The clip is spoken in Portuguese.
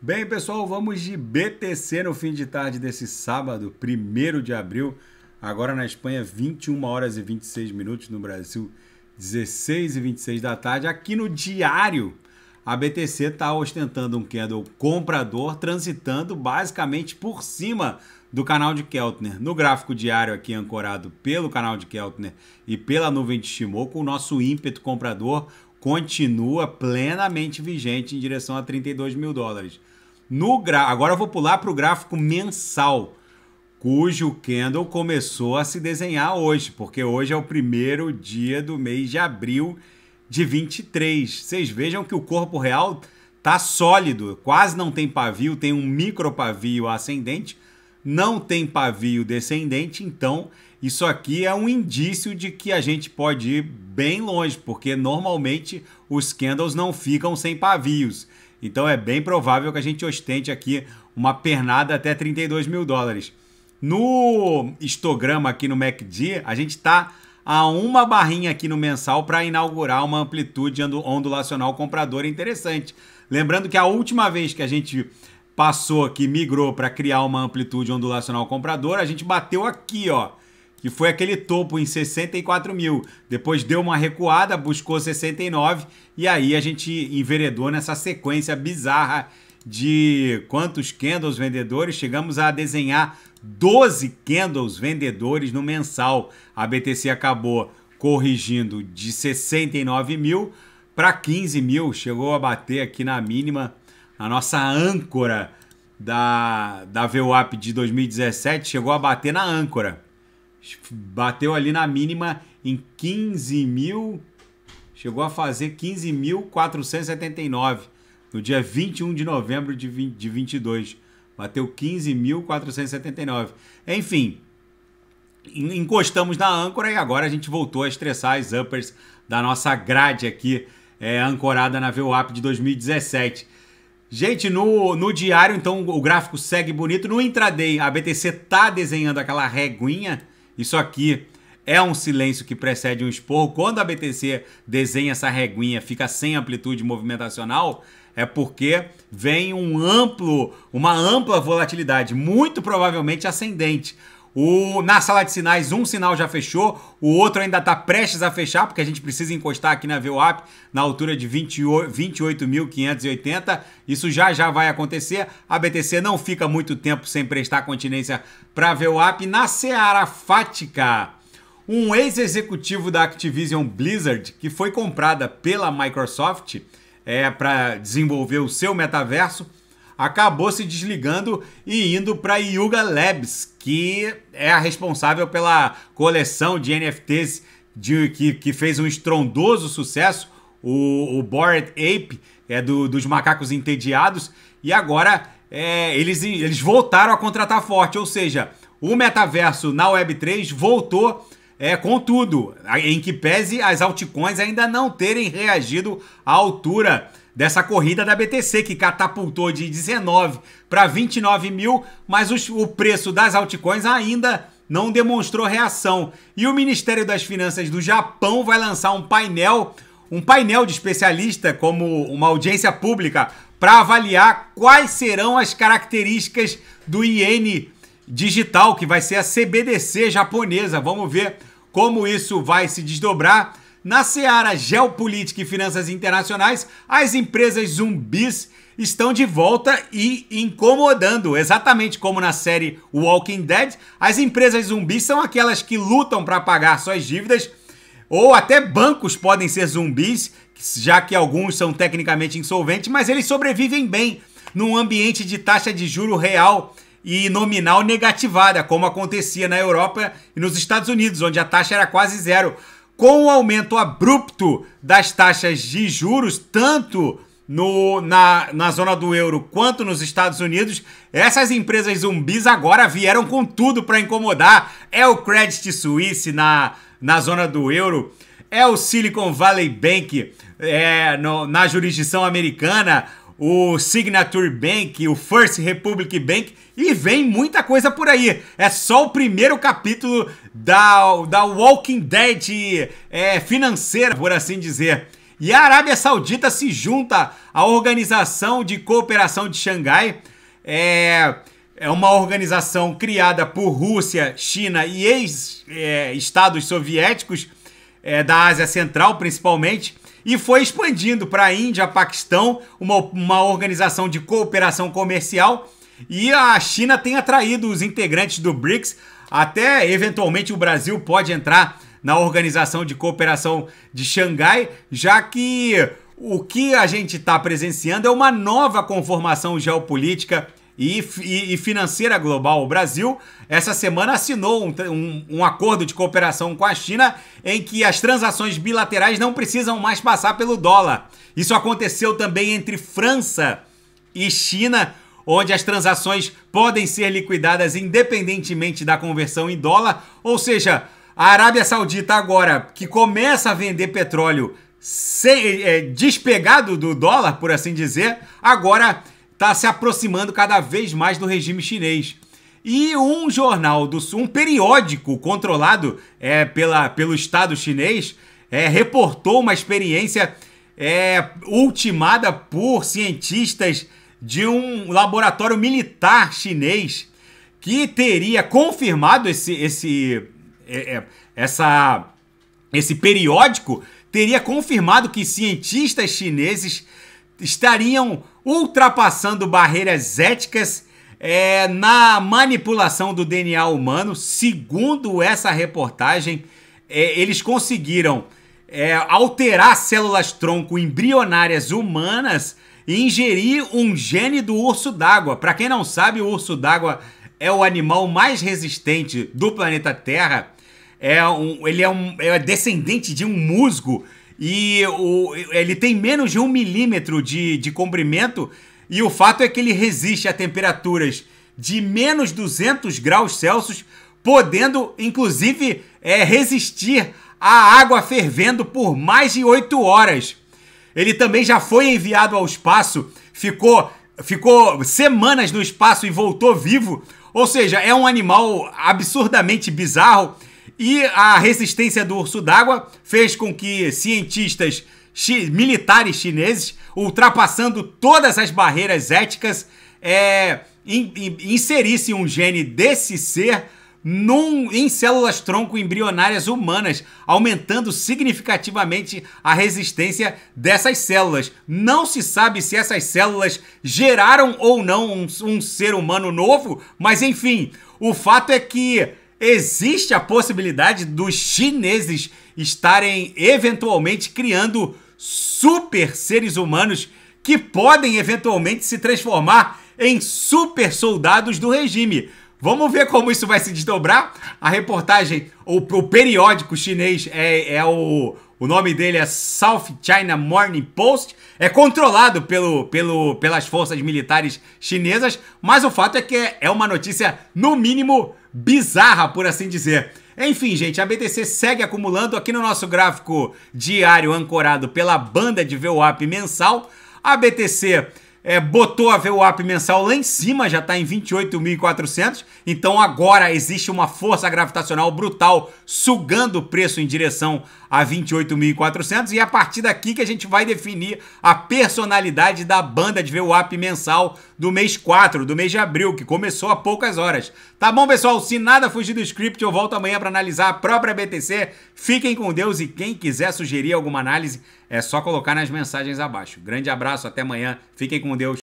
Bem, pessoal, vamos de BTC no fim de tarde desse sábado, 1 de abril. Agora na Espanha, 21 horas e 26 minutos. No Brasil, 16 e 26 da tarde. Aqui no diário, a BTC está ostentando um candle comprador, transitando basicamente por cima do canal de Keltner. No gráfico diário aqui ancorado pelo canal de Keltner e pela nuvem de Shimoku, o nosso ímpeto comprador continua plenamente vigente em direção a 32 mil dólares. No gra... Agora eu vou pular para o gráfico mensal, cujo candle começou a se desenhar hoje, porque hoje é o primeiro dia do mês de abril de 23. Vocês vejam que o corpo real está sólido, quase não tem pavio, tem um micro pavio ascendente, não tem pavio descendente, então isso aqui é um indício de que a gente pode ir bem longe, porque normalmente os candles não ficam sem pavios. Então é bem provável que a gente ostente aqui uma pernada até 32 mil dólares. No histograma aqui no MACD, a gente está a uma barrinha aqui no mensal para inaugurar uma amplitude ondulacional compradora interessante. Lembrando que a última vez que a gente passou aqui, migrou para criar uma amplitude ondulacional compradora, a gente bateu aqui, ó, que foi aquele topo em 64 mil. Depois deu uma recuada, buscou 69 e aí a gente enveredou nessa sequência bizarra de quantos candles vendedores. Chegamos a desenhar 12 candles vendedores no mensal. A BTC acabou corrigindo de 69 mil para 15 mil, chegou a bater aqui na mínima a nossa âncora da, da VWAP de 2017 chegou a bater na âncora. Bateu ali na mínima em 15 mil. Chegou a fazer 15.479 no dia 21 de novembro de, 20, de 22. Bateu 15.479. Enfim, encostamos na âncora e agora a gente voltou a estressar as uppers da nossa grade aqui, é, ancorada na VWAP de 2017. Gente, no, no diário, então, o gráfico segue bonito. No intraday, a BTC tá desenhando aquela reguinha. Isso aqui é um silêncio que precede um esporro. Quando a BTC desenha essa reguinha, fica sem amplitude movimentacional, é porque vem um amplo, uma ampla volatilidade, muito provavelmente ascendente. O, na sala de sinais, um sinal já fechou, o outro ainda está prestes a fechar, porque a gente precisa encostar aqui na VWAP na altura de 28.580. Isso já já vai acontecer. A BTC não fica muito tempo sem prestar continência para a VWAP. Na Seara Fática, um ex-executivo da Activision Blizzard, que foi comprada pela Microsoft é, para desenvolver o seu metaverso, acabou se desligando e indo para Yuga Labs, que é a responsável pela coleção de NFTs de, que, que fez um estrondoso sucesso, o, o Bored Ape, é do, dos macacos entediados, e agora é, eles, eles voltaram a contratar forte, ou seja, o metaverso na Web3 voltou é, com tudo, em que pese as altcoins ainda não terem reagido à altura dessa corrida da BTC, que catapultou de 19 para 29 mil, mas o preço das altcoins ainda não demonstrou reação. E o Ministério das Finanças do Japão vai lançar um painel, um painel de especialista como uma audiência pública para avaliar quais serão as características do iene digital, que vai ser a CBDC japonesa. Vamos ver como isso vai se desdobrar. Na seara geopolítica e finanças internacionais, as empresas zumbis estão de volta e incomodando. Exatamente como na série Walking Dead, as empresas zumbis são aquelas que lutam para pagar suas dívidas, ou até bancos podem ser zumbis, já que alguns são tecnicamente insolventes, mas eles sobrevivem bem num ambiente de taxa de juro real e nominal negativada, como acontecia na Europa e nos Estados Unidos, onde a taxa era quase zero com o aumento abrupto das taxas de juros, tanto no, na, na zona do euro quanto nos Estados Unidos, essas empresas zumbis agora vieram com tudo para incomodar. É o Credit Suisse na, na zona do euro, é o Silicon Valley Bank é, no, na jurisdição americana, o Signature Bank, o First Republic Bank e vem muita coisa por aí. É só o primeiro capítulo da, da Walking Dead é, financeira, por assim dizer. E a Arábia Saudita se junta à Organização de Cooperação de Xangai. É, é uma organização criada por Rússia, China e ex-estados é, soviéticos é, da Ásia Central, principalmente e foi expandindo para a Índia, Paquistão, uma, uma organização de cooperação comercial. E a China tem atraído os integrantes do BRICS, até eventualmente o Brasil pode entrar na Organização de Cooperação de Xangai, já que o que a gente está presenciando é uma nova conformação geopolítica e, e, e financeira global, o Brasil, essa semana assinou um, um, um acordo de cooperação com a China em que as transações bilaterais não precisam mais passar pelo dólar. Isso aconteceu também entre França e China, onde as transações podem ser liquidadas independentemente da conversão em dólar, ou seja, a Arábia Saudita agora que começa a vender petróleo sem, é, eh, despegado do dólar, por assim dizer, agora está se aproximando cada vez mais do regime chinês. E um jornal do Sul, um periódico controlado é, pela, pelo Estado chinês, é, reportou uma experiência é, ultimada por cientistas de um laboratório militar chinês que teria confirmado esse, esse, é, é essa, esse periódico teria confirmado que cientistas chineses estariam ultrapassando barreiras éticas é, na manipulação do DNA humano. Segundo essa reportagem, é, eles conseguiram é, alterar células tronco embrionárias humanas e ingerir um gene do urso d'água. Para quem não sabe, o urso d'água é o animal mais resistente do planeta Terra. É um, ele é, um, é descendente de um musgo e o, ele tem menos de um milímetro de, de comprimento, e o fato é que ele resiste a temperaturas de menos 200 graus Celsius, podendo inclusive é, resistir à água fervendo por mais de 8 horas. Ele também já foi enviado ao espaço, ficou, ficou semanas no espaço e voltou vivo. Ou seja, é um animal absurdamente bizarro e a resistência do urso d'água fez com que cientistas chi militares chineses, ultrapassando todas as barreiras éticas, é, in in inserissem um gene desse ser num, em células tronco embrionárias humanas, aumentando significativamente a resistência dessas células. Não se sabe se essas células geraram ou não um, um ser humano novo, mas enfim, o fato é que existe a possibilidade dos chineses estarem eventualmente criando super seres humanos que podem eventualmente se transformar em super soldados do regime. Vamos ver como isso vai se desdobrar. A reportagem, o periódico chinês é, é o, o nome dele é South China Morning Post. É controlado pelo, pelo, pelas forças militares chinesas, mas o fato é que é, é uma notícia, no mínimo, bizarra, por assim dizer. Enfim, gente, a BTC segue acumulando aqui no nosso gráfico diário ancorado pela banda de VWAP mensal. A BTC é, botou a VWAP mensal lá em cima, já está em 28.400. Então agora existe uma força gravitacional brutal sugando o preço em direção a 28.400 e é a partir daqui que a gente vai definir a personalidade da banda de VWAP mensal do mês 4, do mês de abril, que começou há poucas horas. Tá bom, pessoal? Se nada fugir do script, eu volto amanhã para analisar a própria BTC. Fiquem com Deus e quem quiser sugerir alguma análise, é só colocar nas mensagens abaixo. Grande abraço, até amanhã. Fiquem com Deus.